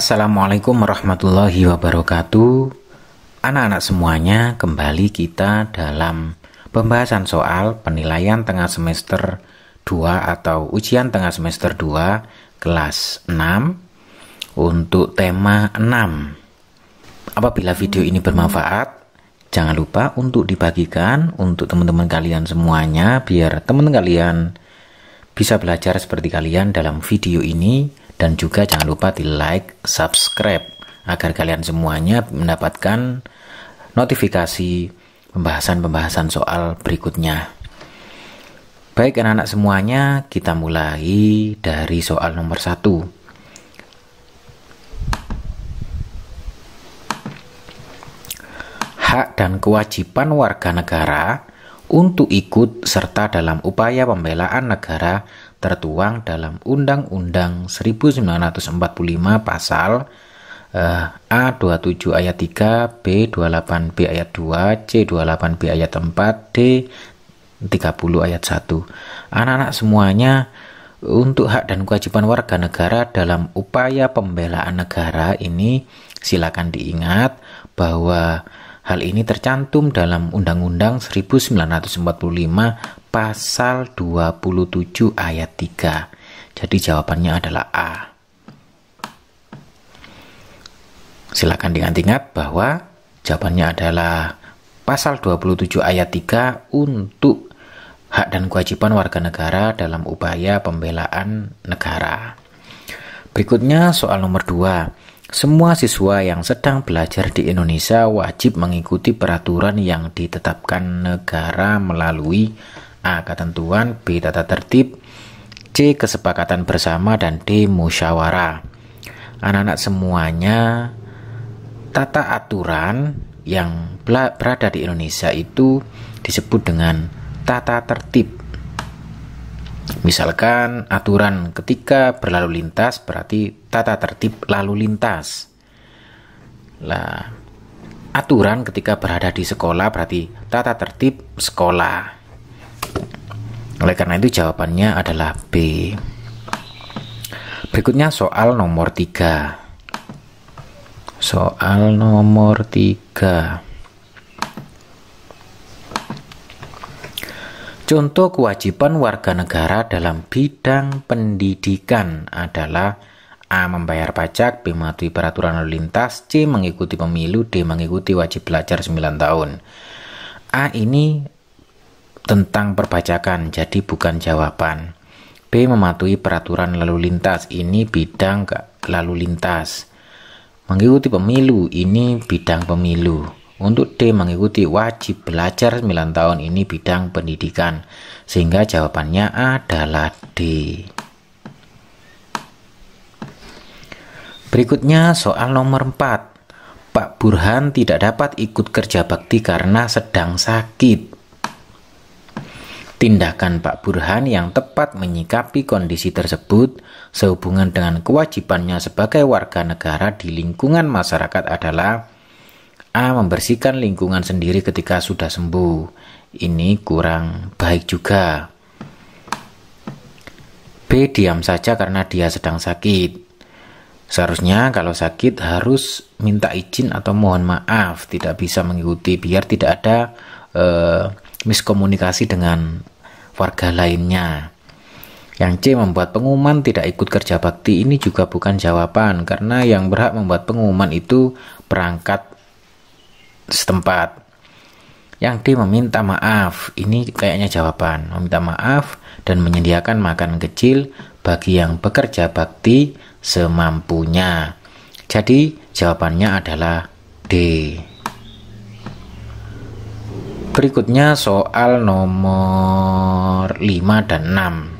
Assalamualaikum warahmatullahi wabarakatuh. Anak-anak semuanya, kembali kita dalam pembahasan soal penilaian tengah semester 2 atau ujian tengah semester 2 kelas 6 untuk tema 6. Apabila video ini bermanfaat, jangan lupa untuk dibagikan untuk teman-teman kalian semuanya biar teman-teman kalian bisa belajar seperti kalian dalam video ini dan juga jangan lupa di like, subscribe agar kalian semuanya mendapatkan notifikasi pembahasan-pembahasan soal berikutnya. Baik anak-anak semuanya, kita mulai dari soal nomor satu. Hak dan kewajiban warga negara untuk ikut serta dalam upaya pembelaan negara tertuang dalam Undang-Undang 1945 pasal eh, A27 ayat 3, B28B ayat 2, C28B ayat 4, D30 ayat 1. Anak-anak semuanya untuk hak dan kewajiban warga negara dalam upaya pembelaan negara ini silakan diingat bahwa Hal ini tercantum dalam Undang-Undang 1945 pasal 27 ayat 3. Jadi jawabannya adalah A. Silakan diingat-ingat bahwa jawabannya adalah pasal 27 ayat 3 untuk hak dan kewajiban warga negara dalam upaya pembelaan negara. Berikutnya soal nomor 2. Semua siswa yang sedang belajar di Indonesia wajib mengikuti peraturan yang ditetapkan negara melalui A. Ketentuan, B. Tata tertib, C. Kesepakatan bersama, dan D. Musyawarah. Anak-anak semuanya, tata aturan yang berada di Indonesia itu disebut dengan tata tertib Misalkan aturan ketika berlalu lintas berarti tata tertib lalu lintas. Lah, aturan ketika berada di sekolah berarti tata tertib sekolah. Oleh karena itu jawabannya adalah B. Berikutnya soal nomor 3. Soal nomor 3. Contoh kewajiban warga negara dalam bidang pendidikan adalah A. Membayar pajak, B. Mematuhi peraturan lalu lintas, C. Mengikuti pemilu, D. Mengikuti wajib belajar 9 tahun. A ini tentang perpajakan, jadi bukan jawaban. B. Mematuhi peraturan lalu lintas, ini bidang lalu lintas. Mengikuti pemilu, ini bidang pemilu. Untuk D mengikuti wajib belajar 9 tahun ini bidang pendidikan. Sehingga jawabannya adalah D. Berikutnya soal nomor 4. Pak Burhan tidak dapat ikut kerja bakti karena sedang sakit. Tindakan Pak Burhan yang tepat menyikapi kondisi tersebut sehubungan dengan kewajibannya sebagai warga negara di lingkungan masyarakat adalah A. Membersihkan lingkungan sendiri ketika sudah sembuh. Ini kurang baik juga. B. Diam saja karena dia sedang sakit. Seharusnya kalau sakit harus minta izin atau mohon maaf, tidak bisa mengikuti biar tidak ada eh, miskomunikasi dengan warga lainnya. Yang C membuat pengumuman tidak ikut kerja bakti ini juga bukan jawaban karena yang berhak membuat pengumuman itu perangkat setempat. Yang D meminta maaf. Ini kayaknya jawaban. Meminta maaf dan menyediakan makan kecil bagi yang bekerja bakti semampunya. Jadi jawabannya adalah D. Berikutnya soal nomor 5 dan 6.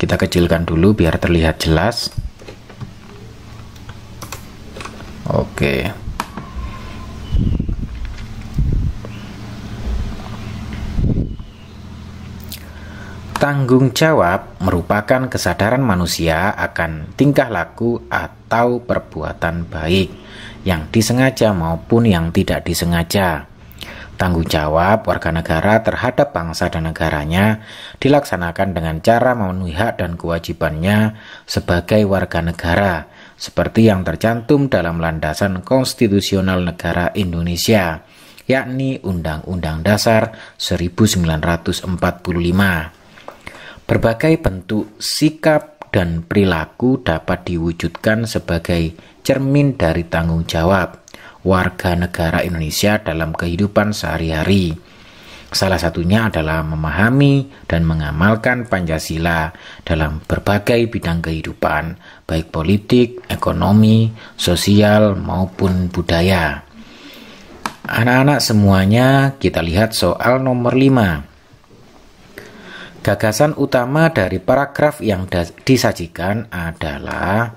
Kita kecilkan dulu biar terlihat jelas. Oke. Tanggung jawab merupakan kesadaran manusia akan tingkah laku atau perbuatan baik yang disengaja maupun yang tidak disengaja Tanggung jawab warga negara terhadap bangsa dan negaranya dilaksanakan dengan cara memenuhi hak dan kewajibannya sebagai warga negara, seperti yang tercantum dalam landasan konstitusional negara Indonesia, yakni Undang-Undang Dasar 1945. Berbagai bentuk sikap dan perilaku dapat diwujudkan sebagai cermin dari tanggung jawab warga negara Indonesia dalam kehidupan sehari-hari. Salah satunya adalah memahami dan mengamalkan Pancasila dalam berbagai bidang kehidupan, baik politik, ekonomi, sosial, maupun budaya. Anak-anak semuanya, kita lihat soal nomor 5. Gagasan utama dari paragraf yang disajikan adalah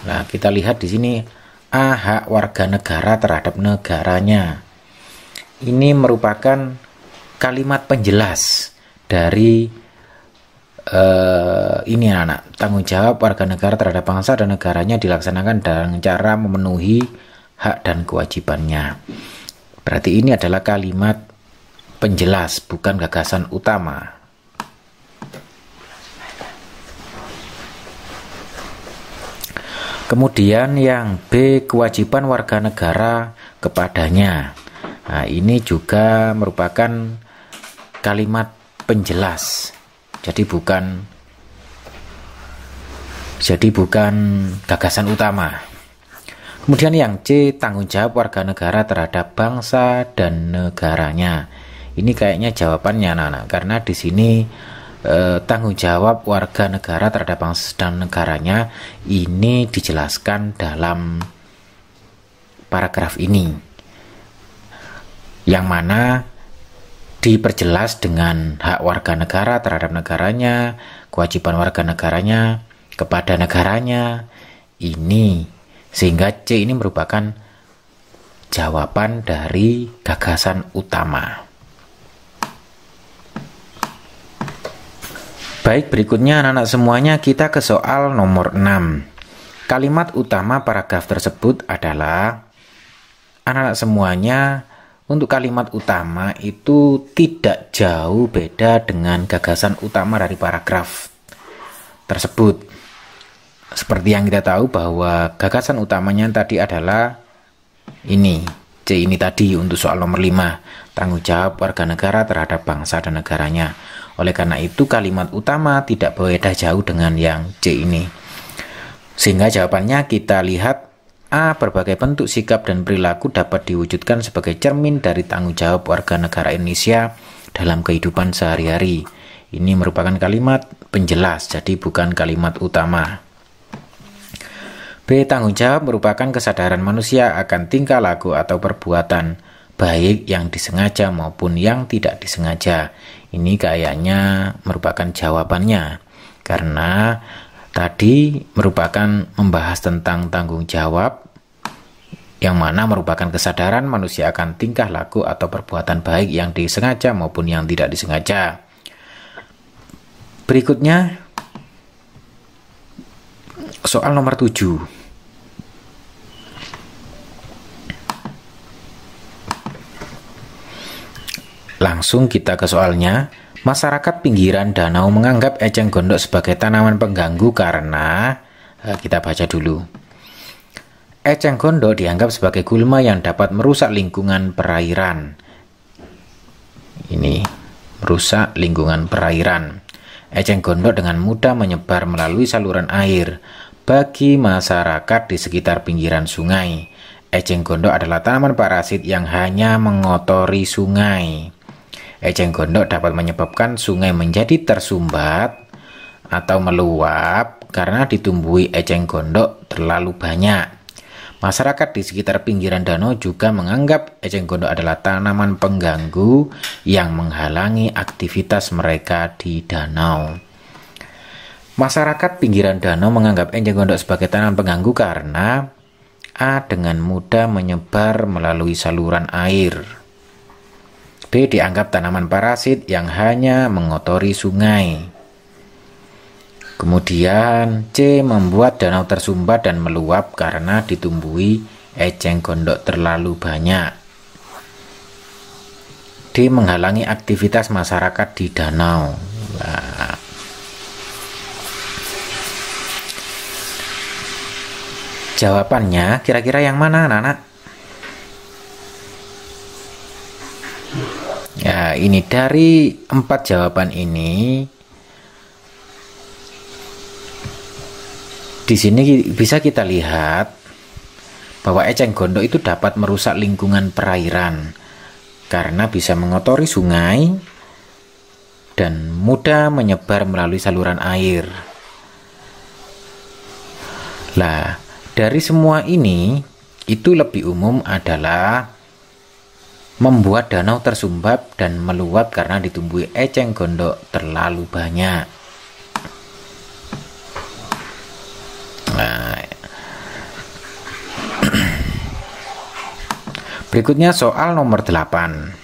Nah, kita lihat di sini A. Hak warga negara terhadap negaranya. Ini merupakan kalimat penjelas dari uh, ini anak tanggung jawab warga negara terhadap bangsa dan negaranya dilaksanakan dengan cara memenuhi hak dan kewajibannya. Berarti ini adalah kalimat penjelas bukan gagasan utama. Kemudian yang B kewajiban warga negara kepadanya. Nah, ini juga merupakan kalimat penjelas. Jadi bukan jadi bukan gagasan utama. Kemudian yang C tanggung jawab warga negara terhadap bangsa dan negaranya. Ini kayaknya jawabannya Nana karena di sini eh, tanggung jawab warga negara terhadap bangsa dan negaranya ini dijelaskan dalam paragraf ini yang mana diperjelas dengan hak warga negara terhadap negaranya, kewajiban warga negaranya kepada negaranya ini sehingga C ini merupakan jawaban dari gagasan utama. Baik, berikutnya anak-anak semuanya kita ke soal nomor 6. Kalimat utama paragraf tersebut adalah anak-anak semuanya untuk kalimat utama itu tidak jauh beda dengan gagasan utama dari paragraf tersebut. Seperti yang kita tahu bahwa gagasan utamanya tadi adalah ini, C ini tadi untuk soal nomor 5, tanggung jawab warga negara terhadap bangsa dan negaranya. Oleh karena itu kalimat utama tidak berbeda jauh dengan yang C ini. Sehingga jawabannya kita lihat A. Berbagai bentuk sikap dan perilaku dapat diwujudkan sebagai cermin dari tanggung jawab warga negara Indonesia dalam kehidupan sehari-hari. Ini merupakan kalimat penjelas, jadi bukan kalimat utama. B. Tanggung jawab merupakan kesadaran manusia akan tingkah laku atau perbuatan, baik yang disengaja maupun yang tidak disengaja. Ini kayaknya merupakan jawabannya karena tadi merupakan membahas tentang tanggung jawab yang mana merupakan kesadaran manusia akan tingkah laku atau perbuatan baik yang disengaja maupun yang tidak disengaja. Berikutnya soal nomor 7. Langsung kita ke soalnya. Masyarakat pinggiran danau menganggap eceng gondok sebagai tanaman pengganggu karena eh, kita baca dulu. Eceng gondok dianggap sebagai gulma yang dapat merusak lingkungan perairan. Ini merusak lingkungan perairan. Eceng gondok dengan mudah menyebar melalui saluran air bagi masyarakat di sekitar pinggiran sungai. Eceng gondok adalah tanaman parasit yang hanya mengotori sungai. Eceng gondok dapat menyebabkan sungai menjadi tersumbat atau meluap karena ditumbuhi eceng gondok terlalu banyak. Masyarakat di sekitar pinggiran danau juga menganggap eceng gondok adalah tanaman pengganggu yang menghalangi aktivitas mereka di danau. Masyarakat pinggiran danau menganggap eceng gondok sebagai tanaman pengganggu karena A. dengan mudah menyebar melalui saluran air. B dianggap tanaman parasit yang hanya mengotori sungai. Kemudian C membuat danau tersumbat dan meluap karena ditumbuhi eceng gondok terlalu banyak. D menghalangi aktivitas masyarakat di danau. Jawabannya kira-kira yang mana anak-anak? Nah, ini dari empat jawaban ini, di sini bisa kita lihat bahwa eceng gondok itu dapat merusak lingkungan perairan karena bisa mengotori sungai dan mudah menyebar melalui saluran air. Lah, dari semua ini, itu lebih umum adalah membuat danau tersumbat dan meluap karena ditumbuhi eceng gondok terlalu banyak. Nah. Berikutnya soal nomor 8.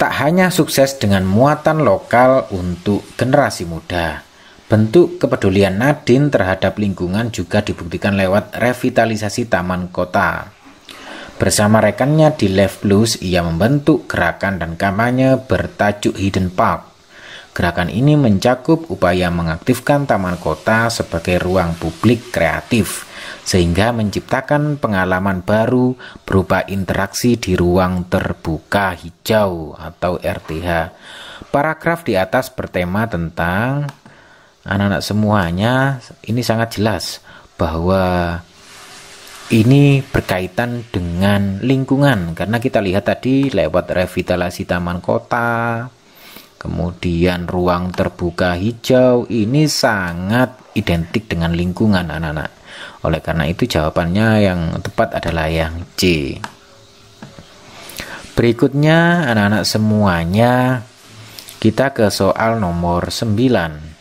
Tak hanya sukses dengan muatan lokal untuk generasi muda, Bentuk kepedulian Nadin terhadap lingkungan juga dibuktikan lewat revitalisasi taman kota. Bersama rekannya di Left Blues, ia membentuk gerakan dan kampanye bertajuk Hidden Park. Gerakan ini mencakup upaya mengaktifkan taman kota sebagai ruang publik kreatif, sehingga menciptakan pengalaman baru berupa interaksi di ruang terbuka hijau atau RTH. Paragraf di atas bertema tentang anak-anak semuanya ini sangat jelas bahwa ini berkaitan dengan lingkungan karena kita lihat tadi lewat revitalisasi taman kota kemudian ruang terbuka hijau ini sangat identik dengan lingkungan anak-anak oleh karena itu jawabannya yang tepat adalah yang C berikutnya anak-anak semuanya kita ke soal nomor 9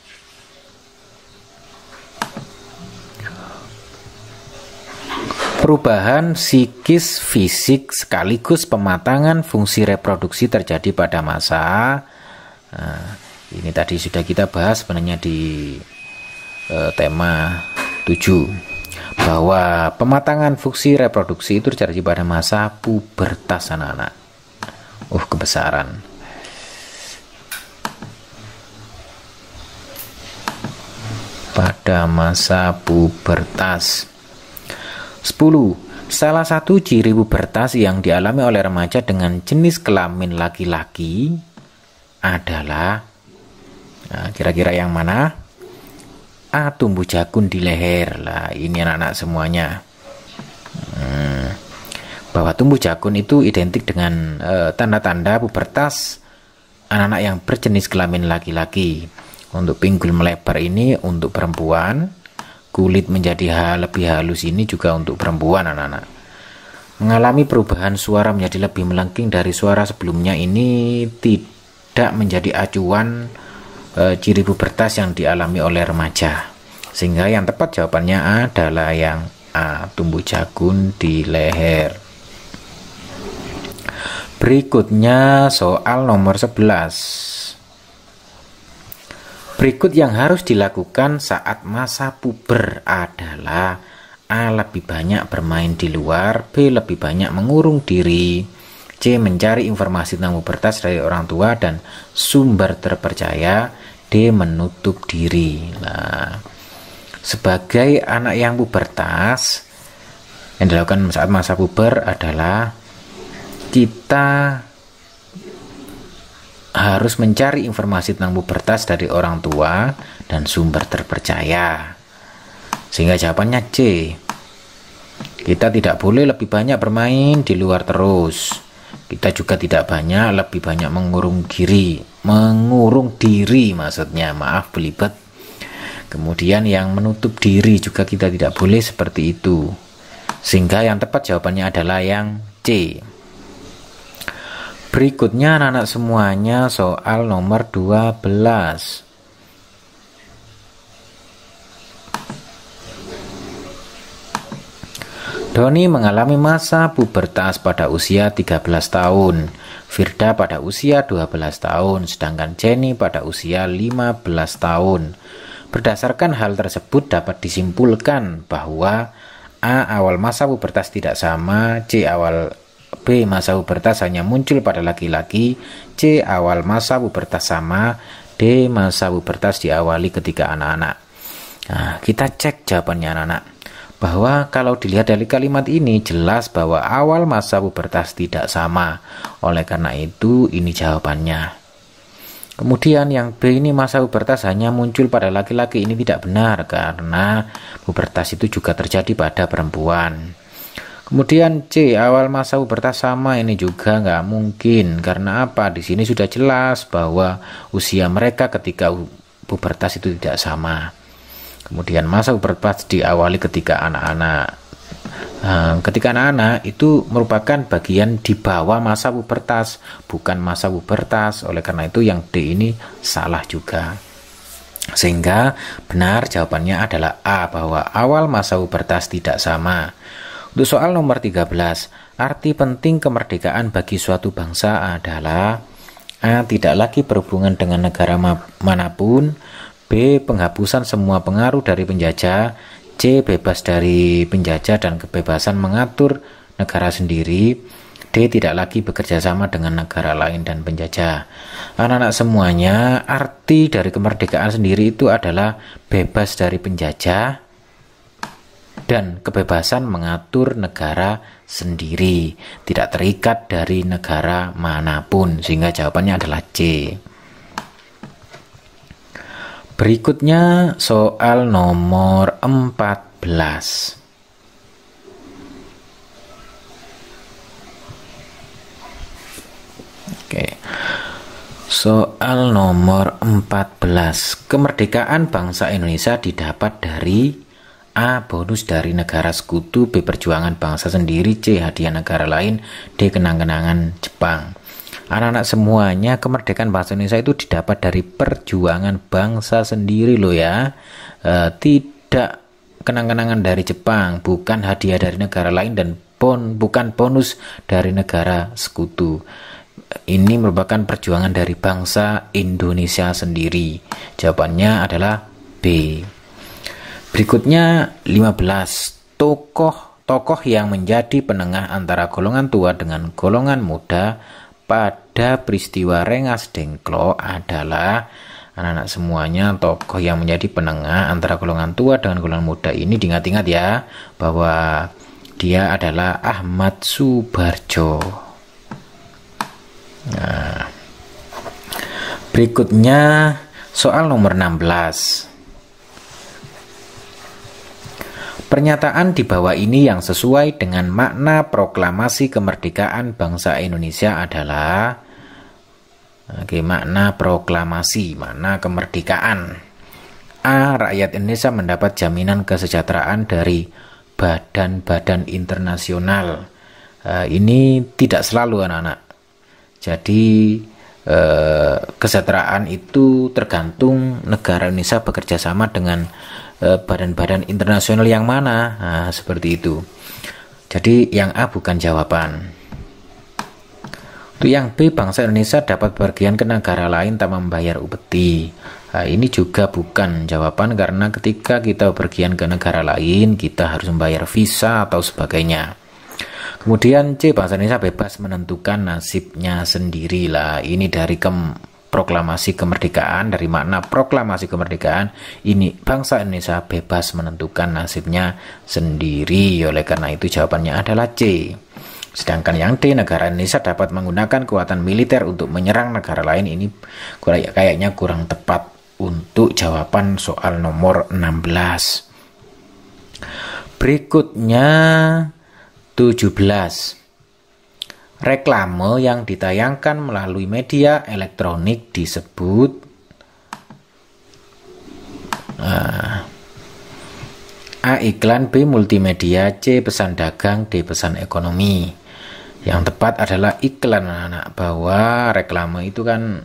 Perubahan psikis fisik sekaligus pematangan fungsi reproduksi terjadi pada masa. Nah, ini tadi sudah kita bahas sebenarnya di eh, tema 7 bahwa pematangan fungsi reproduksi itu terjadi pada masa pubertas anak-anak. Uh, kebesaran. Pada masa pubertas. 10. Salah satu ciri pubertas yang dialami oleh remaja dengan jenis kelamin laki-laki adalah nah, kira-kira nah, yang mana? A. Tumbuh jakun di leher. Lah, ini anak-anak semuanya. Hmm. Bahwa tumbuh jakun itu identik dengan eh, tanda-tanda uh, pubertas anak-anak yang berjenis kelamin laki-laki. Untuk pinggul melebar ini untuk perempuan, kulit menjadi hal lebih halus ini juga untuk perempuan anak-anak. Mengalami perubahan suara menjadi lebih melengking dari suara sebelumnya ini tidak menjadi acuan e, ciri pubertas yang dialami oleh remaja. Sehingga yang tepat jawabannya adalah yang A, tumbuh jagung di leher. Berikutnya soal nomor 11. Berikut yang harus dilakukan saat masa puber adalah A. Lebih banyak bermain di luar B. Lebih banyak mengurung diri C. Mencari informasi tentang pubertas dari orang tua dan sumber terpercaya D. Menutup diri nah, Sebagai anak yang pubertas Yang dilakukan saat masa puber adalah Kita harus mencari informasi tentang pubertas dari orang tua dan sumber terpercaya. Sehingga jawabannya C. Kita tidak boleh lebih banyak bermain di luar terus. Kita juga tidak banyak lebih banyak mengurung diri, mengurung diri maksudnya, maaf belibet. Kemudian yang menutup diri juga kita tidak boleh seperti itu. Sehingga yang tepat jawabannya adalah yang C. Berikutnya anak-anak semuanya soal nomor 12 Doni mengalami masa pubertas pada usia 13 tahun, Firda pada usia 12 tahun, sedangkan Jenny pada usia 15 tahun. Berdasarkan hal tersebut dapat disimpulkan bahwa A. Awal masa pubertas tidak sama, C. Awal B. Masa pubertas hanya muncul pada laki-laki C. Awal masa pubertas sama D. Masa pubertas diawali ketika anak-anak Nah, kita cek jawabannya anak-anak bahwa kalau dilihat dari kalimat ini jelas bahwa awal masa pubertas tidak sama. Oleh karena itu, ini jawabannya. Kemudian yang B ini masa pubertas hanya muncul pada laki-laki ini tidak benar karena pubertas itu juga terjadi pada perempuan. Kemudian C awal masa pubertas sama ini juga nggak mungkin karena apa? Di sini sudah jelas bahwa usia mereka ketika pubertas itu tidak sama. Kemudian masa pubertas diawali ketika anak-anak. Nah, ketika anak-anak itu merupakan bagian di bawah masa pubertas, bukan masa pubertas. Oleh karena itu yang D ini salah juga. Sehingga benar jawabannya adalah A bahwa awal masa pubertas tidak sama. Untuk soal nomor 13, arti penting kemerdekaan bagi suatu bangsa adalah A. Tidak lagi berhubungan dengan negara manapun B. Penghapusan semua pengaruh dari penjajah C. Bebas dari penjajah dan kebebasan mengatur negara sendiri D. Tidak lagi bekerja sama dengan negara lain dan penjajah Anak-anak semuanya, arti dari kemerdekaan sendiri itu adalah bebas dari penjajah dan kebebasan mengatur negara sendiri, tidak terikat dari negara manapun, sehingga jawabannya adalah C. Berikutnya soal nomor 14. Oke. Soal nomor 14. Kemerdekaan bangsa Indonesia didapat dari A. Bonus dari negara sekutu B. Perjuangan bangsa sendiri C. Hadiah negara lain D. Kenang-kenangan Jepang Anak-anak semuanya kemerdekaan bahasa Indonesia itu didapat dari perjuangan bangsa sendiri loh ya e, Tidak kenang-kenangan dari Jepang Bukan hadiah dari negara lain dan bon, bukan bonus dari negara sekutu ini merupakan perjuangan dari bangsa Indonesia sendiri. Jawabannya adalah B. Berikutnya 15 tokoh-tokoh yang menjadi penengah antara golongan tua dengan golongan muda pada peristiwa Rengas Dengklok adalah anak-anak semuanya tokoh yang menjadi penengah antara golongan tua dengan golongan muda ini diingat-ingat ya bahwa dia adalah Ahmad Subarjo. Nah, berikutnya soal nomor 16. Pernyataan di bawah ini yang sesuai dengan makna proklamasi kemerdekaan bangsa Indonesia adalah Oke, makna proklamasi, makna kemerdekaan. A. Rakyat Indonesia mendapat jaminan kesejahteraan dari badan-badan internasional. e, ini tidak selalu anak-anak. Jadi e, kesejahteraan itu tergantung negara Indonesia bekerja sama dengan Eh, badan-badan internasional yang mana nah, seperti itu jadi yang A bukan jawaban untuk yang B bangsa Indonesia dapat bagian ke negara lain tanpa membayar upeti nah, ini juga bukan jawaban karena ketika kita bergian ke negara lain kita harus membayar visa atau sebagainya Kemudian C bangsa Indonesia bebas menentukan nasibnya sendirilah. Ini dari kem proklamasi kemerdekaan dari makna proklamasi kemerdekaan ini bangsa Indonesia bebas menentukan nasibnya sendiri oleh karena itu jawabannya adalah C sedangkan yang D negara Indonesia dapat menggunakan kekuatan militer untuk menyerang negara lain ini kayaknya kurang tepat untuk jawaban soal nomor 16 berikutnya 17 reklame yang ditayangkan melalui media elektronik disebut eh, A. Iklan B. Multimedia C. Pesan dagang D. Pesan ekonomi yang tepat adalah iklan anak-anak bahwa reklame itu kan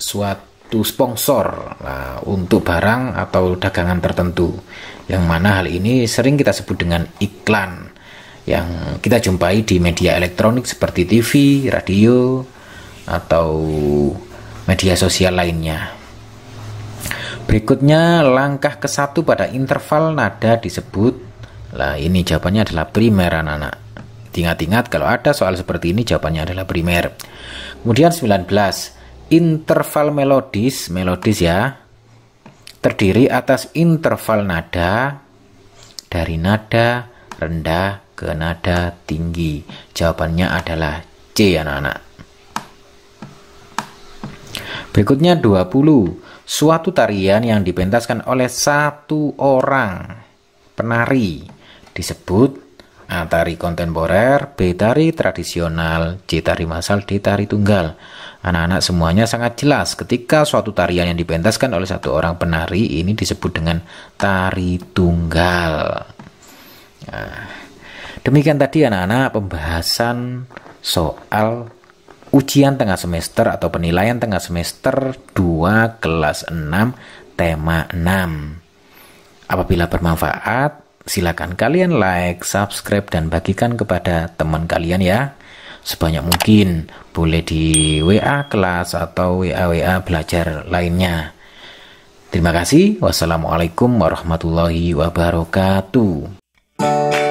suatu sponsor nah, untuk barang atau dagangan tertentu yang mana hal ini sering kita sebut dengan iklan yang kita jumpai di media elektronik seperti TV, radio, atau media sosial lainnya. Berikutnya langkah ke satu pada interval nada disebut lah ini jawabannya adalah primer anak-anak. Ingat-ingat kalau ada soal seperti ini jawabannya adalah primer. Kemudian 19 interval melodis, melodis ya. Terdiri atas interval nada dari nada rendah ke nada tinggi? Jawabannya adalah C anak-anak. Berikutnya 20. Suatu tarian yang dipentaskan oleh satu orang penari disebut A. Tari kontemporer, B. Tari tradisional, C. Tari masal, D. Tari tunggal. Anak-anak semuanya sangat jelas ketika suatu tarian yang dipentaskan oleh satu orang penari ini disebut dengan tari tunggal. Nah, Demikian tadi anak-anak pembahasan soal ujian tengah semester atau penilaian tengah semester 2 kelas 6 tema 6. Apabila bermanfaat, silakan kalian like, subscribe dan bagikan kepada teman kalian ya. Sebanyak mungkin, boleh di WA kelas atau WA-WA belajar lainnya. Terima kasih. Wassalamualaikum warahmatullahi wabarakatuh.